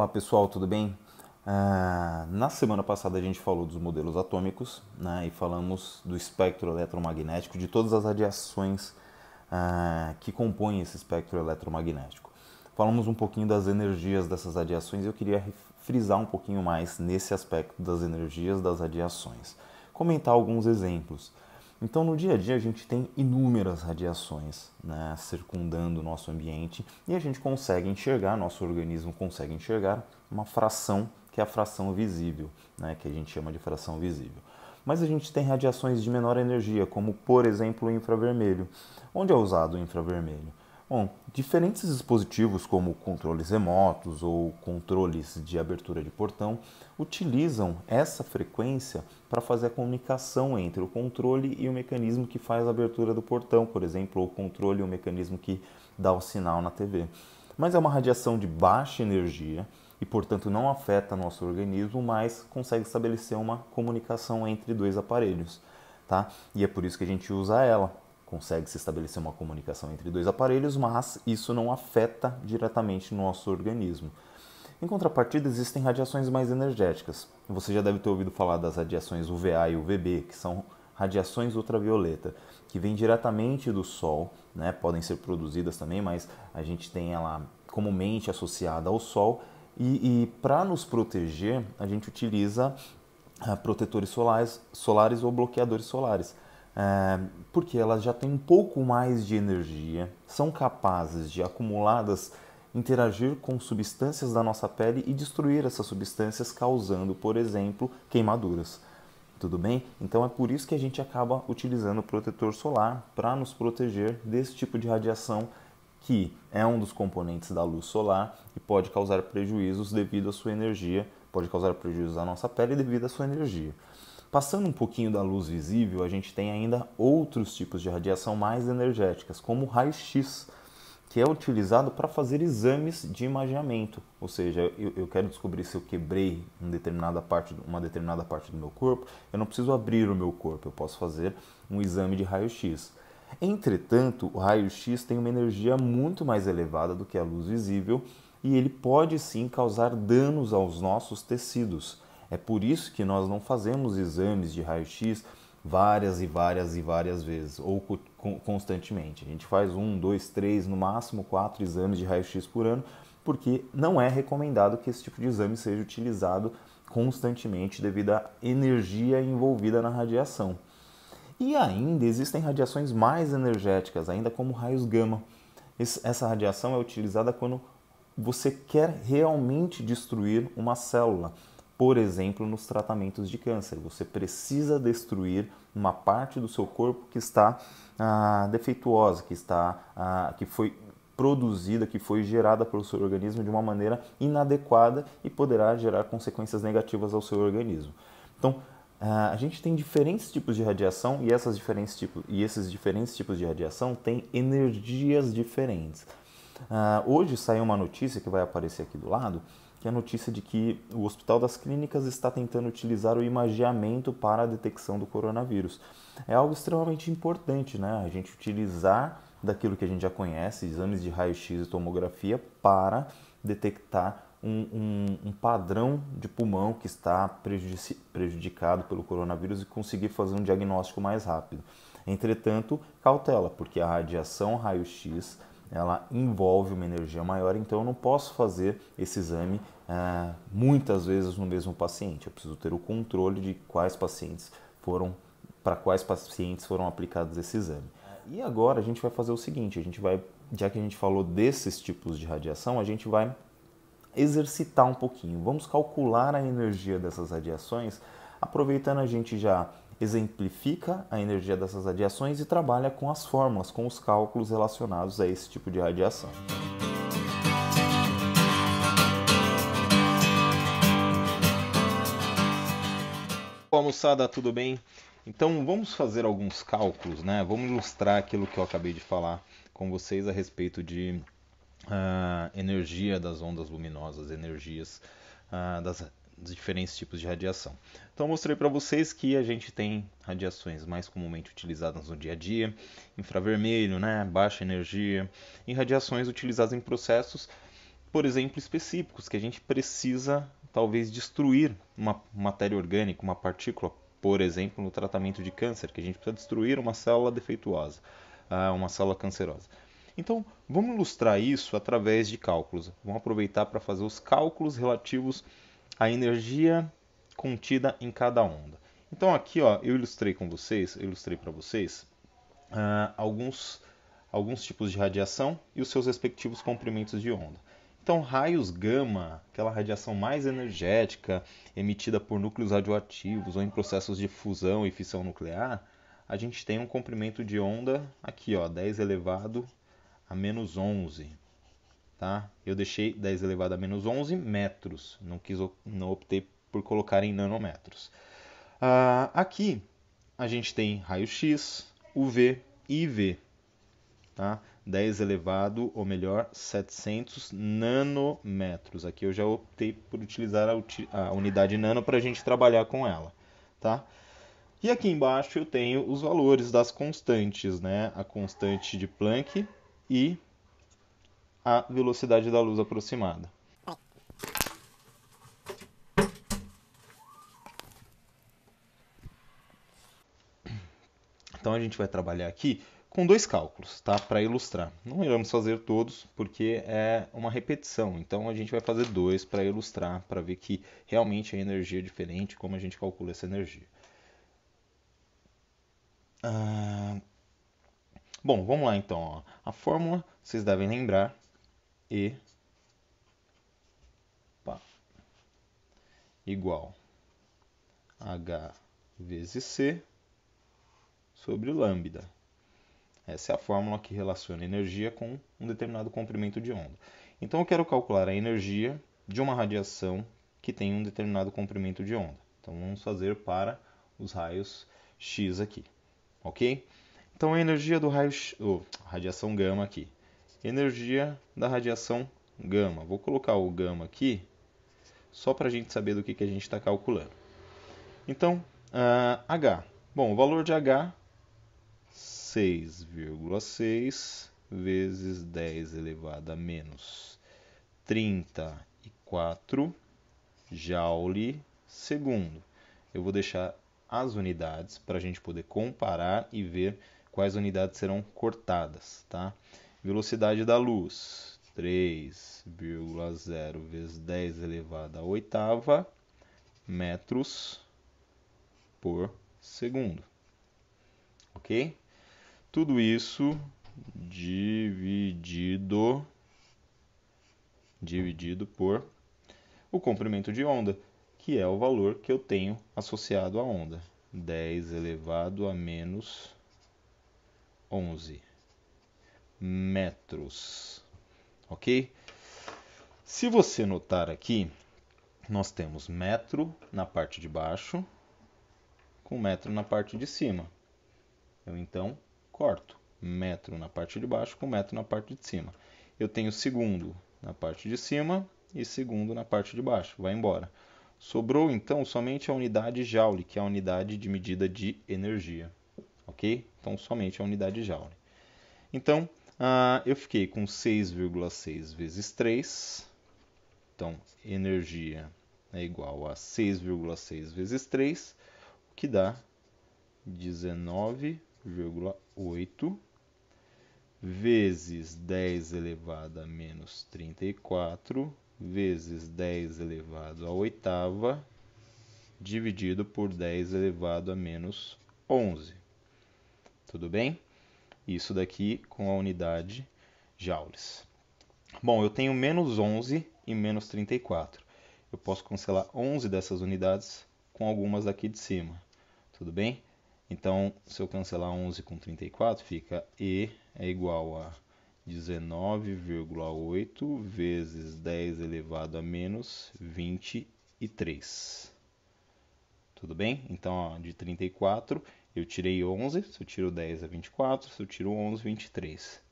Olá pessoal, tudo bem? Ah, na semana passada a gente falou dos modelos atômicos né, e falamos do espectro eletromagnético, de todas as radiações ah, que compõem esse espectro eletromagnético. Falamos um pouquinho das energias dessas radiações e eu queria frisar um pouquinho mais nesse aspecto das energias das radiações. Comentar alguns exemplos. Então, no dia a dia, a gente tem inúmeras radiações né, circundando o nosso ambiente e a gente consegue enxergar, nosso organismo consegue enxergar uma fração que é a fração visível, né, que a gente chama de fração visível. Mas a gente tem radiações de menor energia, como por exemplo o infravermelho. Onde é usado o infravermelho? Bom, diferentes dispositivos como controles remotos ou controles de abertura de portão utilizam essa frequência para fazer a comunicação entre o controle e o mecanismo que faz a abertura do portão, por exemplo, o controle e o mecanismo que dá o sinal na TV. Mas é uma radiação de baixa energia e, portanto, não afeta nosso organismo, mas consegue estabelecer uma comunicação entre dois aparelhos. Tá? E é por isso que a gente usa ela consegue se estabelecer uma comunicação entre dois aparelhos, mas isso não afeta diretamente o nosso organismo. Em contrapartida, existem radiações mais energéticas. Você já deve ter ouvido falar das radiações UVA e UVB, que são radiações ultravioleta, que vêm diretamente do Sol, né? podem ser produzidas também, mas a gente tem ela comumente associada ao Sol. E, e para nos proteger, a gente utiliza ah, protetores solares, solares ou bloqueadores solares. É, porque elas já têm um pouco mais de energia, são capazes de acumuladas interagir com substâncias da nossa pele e destruir essas substâncias, causando, por exemplo, queimaduras. Tudo bem? Então é por isso que a gente acaba utilizando o protetor solar para nos proteger desse tipo de radiação que é um dos componentes da luz solar e pode causar prejuízos devido à sua energia, pode causar prejuízos à nossa pele devido à sua energia. Passando um pouquinho da luz visível, a gente tem ainda outros tipos de radiação mais energéticas, como o raio-x, que é utilizado para fazer exames de imaginamento, ou seja, eu, eu, quero descobrir se eu quebrei uma determinada, parte, uma determinada parte do meu corpo, eu não preciso abrir o meu corpo, eu posso fazer um exame de raio-x. Entretanto, o raio-x tem uma energia muito mais elevada do que a luz visível e ele pode sim causar danos aos nossos tecidos. É por isso que nós não fazemos exames de raio-x várias e várias e várias vezes, ou constantemente. A gente faz um, dois, três, no máximo quatro exames de raio-x por ano, porque não é recomendado que esse tipo de exame seja utilizado constantemente devido à energia envolvida na radiação. E ainda existem radiações mais energéticas, ainda como raios gama. Essa radiação é utilizada quando você quer realmente destruir uma célula por exemplo, nos tratamentos de câncer. Você precisa destruir uma parte do seu corpo que está ah, defeituosa, que está ah, que foi produzida, que foi gerada pelo seu organismo de uma maneira inadequada e poderá gerar consequências negativas ao seu organismo. Então, ah, a gente tem diferentes tipos de radiação e, essas diferentes tipos, e esses diferentes tipos de radiação têm energias diferentes. Ah, hoje saiu uma notícia que vai aparecer aqui do lado que é a notícia de que o Hospital das Clínicas está tentando utilizar o imagiamento para a detecção do coronavírus. É algo extremamente importante, né? A gente utilizar daquilo que a gente já conhece, exames de raio-x e tomografia, para detectar um, um, um, padrão de pulmão que está prejudici prejudicado pelo coronavírus e conseguir fazer um diagnóstico mais rápido. Entretanto, cautela, porque a radiação raio-x ela envolve uma energia maior, então eu não posso fazer esse exame é, muitas vezes no mesmo paciente. Eu preciso ter o controle de quais pacientes foram, para quais pacientes foram aplicados esse exame. E agora a gente vai fazer o seguinte, a gente vai, já que a gente falou desses tipos de radiação, a gente vai exercitar um pouquinho. Vamos calcular a energia dessas radiações, aproveitando a gente já exemplifica a energia dessas radiações e trabalha com as fórmulas, com os cálculos relacionados a esse tipo de radiação. Olá, moçada, tudo bem? Então vamos fazer alguns cálculos, né? Vamos ilustrar aquilo que eu acabei de falar com vocês a respeito de uh, energia das ondas luminosas, energias uh, das diferentes tipos de radiação. Então mostrei para vocês que a gente tem radiações mais comumente utilizadas no dia a dia, infravermelho, né, baixa energia, e radiações utilizadas em processos, por exemplo, específicos que a gente precisa talvez destruir uma matéria orgânica, uma partícula, por exemplo, no tratamento de câncer, que a gente precisa destruir uma célula defeituosa, ah, uma célula cancerosa. Então, vamos ilustrar isso através de cálculos. Vamos aproveitar para fazer os cálculos relativos a energia contida em cada onda. Então aqui ó, eu ilustrei com vocês, ilustrei para vocês uh, alguns, alguns tipos de radiação e os seus respectivos comprimentos de onda. Então raios gama, aquela radiação mais energética emitida por núcleos radioativos ou em processos de fusão e fissão nuclear, a gente tem um comprimento de onda aqui ó, 10 elevado a menos 11 Tá? Eu deixei 10 elevado a menos 11 metros, não, quis, não optei por colocar em nanômetros. Ah, aqui a gente tem raio-x, UV e IV. Tá? 10 elevado, ou melhor, 700 nanômetros. Aqui eu já optei por utilizar a, a unidade nano para a gente trabalhar com ela. Tá? E aqui embaixo eu tenho os valores das constantes, né? a constante de Planck e a velocidade da luz aproximada. Então a gente vai trabalhar aqui com dois cálculos, tá? Para ilustrar. Não iremos fazer todos porque é uma repetição. Então a gente vai fazer dois para ilustrar, para ver que realmente a energia é diferente, como a gente calcula essa energia. Ah... Bom, vamos lá então. A fórmula, vocês devem lembrar, e pá igual h vezes c sobre lambda. Essa é a fórmula que relaciona energia com um determinado comprimento de onda. Então eu quero calcular a energia de uma radiação que tem um determinado comprimento de onda. Então vamos fazer para os raios x aqui, ok? Então a energia do raio, oh, radiação gama aqui energia da radiação gama. Vou colocar o gama aqui só para a gente saber do que, que a gente está calculando. Então, uh, H. Bom, o valor de H, 6,6 vezes 10 elevado a menos 34 joule segundo. Eu vou deixar as unidades para a gente poder comparar e ver quais unidades serão cortadas, tá? Velocidade da luz, 3,0 vezes 10 elevado à oitava metros por segundo. Ok? Tudo isso dividido dividido por o comprimento de onda, que é o valor que eu tenho associado à onda. 10 elevado a menos 11 metros. Ok? Se você notar aqui, nós temos metro na parte de baixo com metro na parte de cima. Eu então corto metro na parte de baixo com metro na parte de cima. Eu tenho segundo na parte de cima e segundo na parte de baixo. Vai embora. Sobrou então somente a unidade Joule, que é a unidade de medida de energia. Ok? Então somente a unidade Joule. Então, ah, eu fiquei com 6,6 vezes 3. Então, energia é igual a 6,6 vezes 3, o que dá 19,8 vezes 10 elevado a menos 34 vezes 10 elevado a oitava dividido por 10 elevado a menos 11. Tudo bem? Isso daqui com a unidade joules. Bom, eu tenho menos 11 e menos 34. Eu posso cancelar 11 dessas unidades com algumas daqui de cima. Tudo bem? Então, se eu cancelar 11 com 34, fica E é igual a 19,8 vezes 10 elevado a menos 23. Tudo bem? Então, ó, de 34 eu tirei 11, se eu tiro 10 é 24, se eu tiro 11, 23,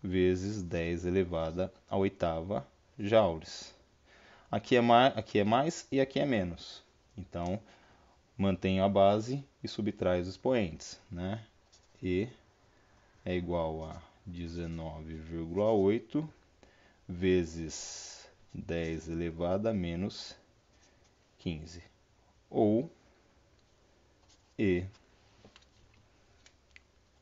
vezes 10 elevada à oitava joules. Aqui é, mais, aqui é mais e aqui é menos. Então, mantenho a base e subtrai os expoentes. Né? E é igual a 19,8 vezes 10 elevada a menos 15. Ou E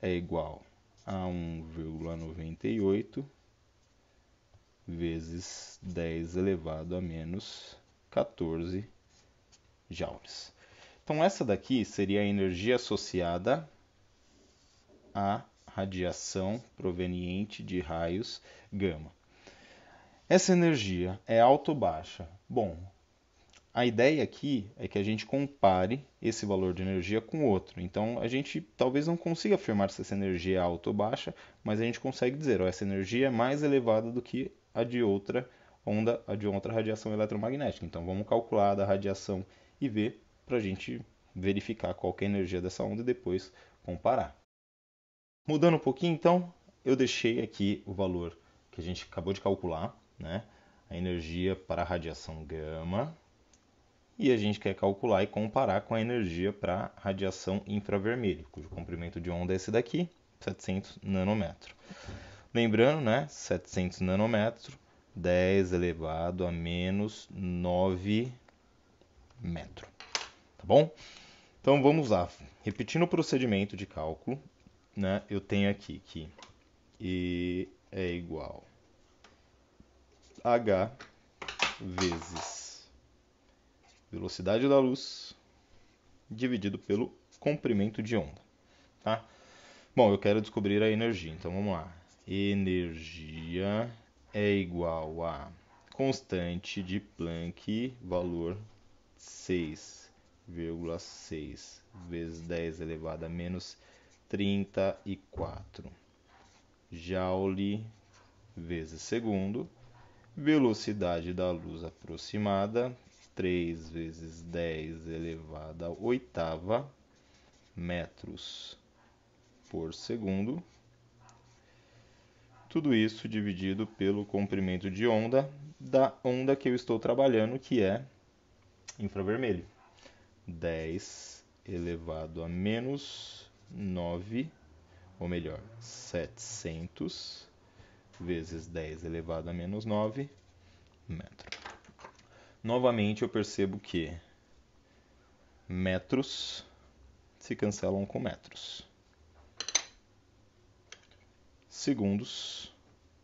é igual a 1,98 vezes 10 elevado a menos 14 joules. Então essa daqui seria a energia associada à radiação proveniente de raios gama. Essa energia é alta ou baixa? Bom, a ideia aqui é que a gente compare esse valor de energia com outro. Então, a gente talvez não consiga afirmar se essa energia é alta ou baixa, mas a gente consegue dizer, ó, essa energia é mais elevada do que a de outra onda, a de outra radiação eletromagnética. Então, vamos calcular da radiação e ver para a gente verificar qual é a energia dessa onda e depois comparar. Mudando um pouquinho, então, eu deixei aqui o valor que a gente acabou de calcular, né? A energia para a radiação gama, e a gente quer calcular e comparar com a energia para radiação infravermelha, cujo comprimento de onda é esse daqui, 700 nanômetros. Lembrando, né, 700 nanômetros, 10 elevado a menos 9 metro, tá bom? Então vamos lá, repetindo o procedimento de cálculo, né, eu tenho aqui que E é igual H vezes velocidade da luz dividido pelo comprimento de onda, tá? Bom, eu quero descobrir a energia, então vamos lá. Energia é igual a constante de Planck, valor 6,6 vezes 10 elevado a menos 34 joule vezes segundo, velocidade da luz aproximada 3 vezes 10 elevado à oitava metros por segundo. Tudo isso dividido pelo comprimento de onda da onda que eu estou trabalhando, que é infravermelho. 10 elevado a menos 9, ou melhor, 700 vezes 10 elevado a menos 9 metros novamente eu percebo que metros se cancelam com metros. Segundos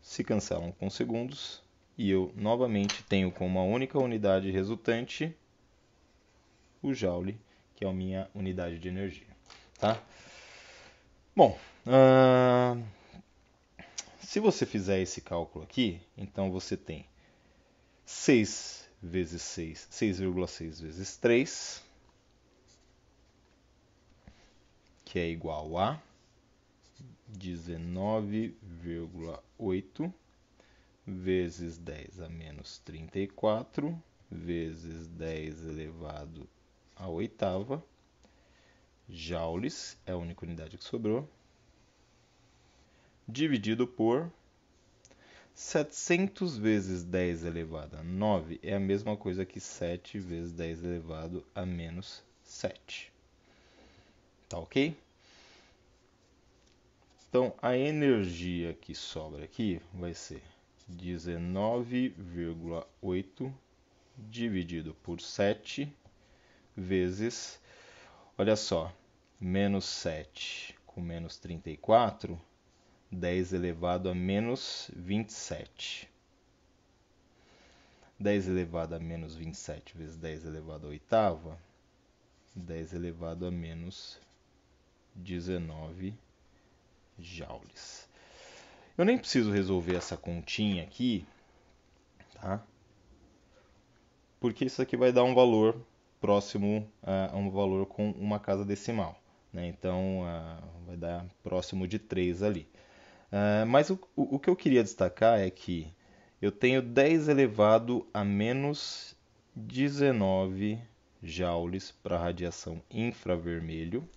se cancelam com segundos. E eu novamente tenho com uma única unidade resultante o joule, que é a minha unidade de energia. Tá? Bom, uh, se você fizer esse cálculo aqui, então você tem 6 vezes 6, 6,6 vezes 3, que é igual a 19,8 vezes 10 a menos 34 vezes 10 elevado à oitava joules, é a única unidade que sobrou, dividido por 700 vezes 10 elevado a 9 é a mesma coisa que 7 vezes 10 elevado a menos 7. Tá ok? Então, a energia que sobra aqui vai ser 19,8 dividido por 7 vezes, olha só, menos 7 com menos 34 10 elevado a menos 27. 10 elevado a menos 27 vezes 10 elevado a oitava, 10 elevado a menos 19 joules. Eu nem preciso resolver essa continha aqui, tá? Porque isso aqui vai dar um valor próximo a ah, um valor com uma casa decimal. Né? Então, ah, vai dar próximo de 3 ali. Ah, mas o, o, o, que eu queria destacar é que eu tenho 10 elevado a menos 19 joules para radiação infravermelho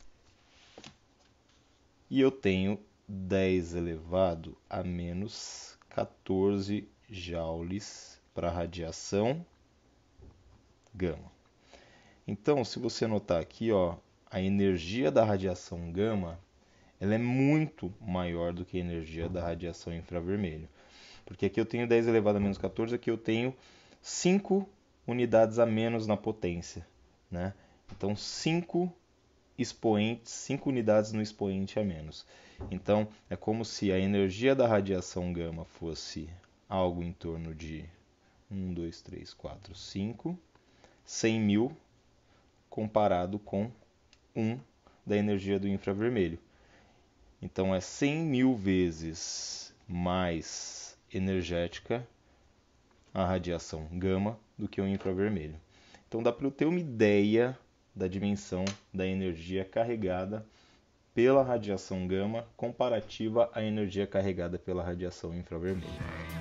e eu tenho 10 elevado a menos 14 joules para radiação gama. Então, se você notar aqui, ó, a energia da radiação gama ela é muito maior do que a energia da radiação infravermelho. Porque aqui eu tenho 10 elevado a menos 14, aqui eu tenho 5 unidades a menos na potência. Né? Então, 5 expoentes, 5 unidades no expoente a menos. Então, é como se a energia da radiação gama fosse algo em torno de 1, 2, 3, 4, 5, 100 mil, comparado com 1 da energia do infravermelho. Então é 100 mil vezes mais energética a radiação gama do que o infravermelho. Então dá para eu ter uma ideia da dimensão da energia carregada pela radiação gama comparativa à energia carregada pela radiação infravermelha.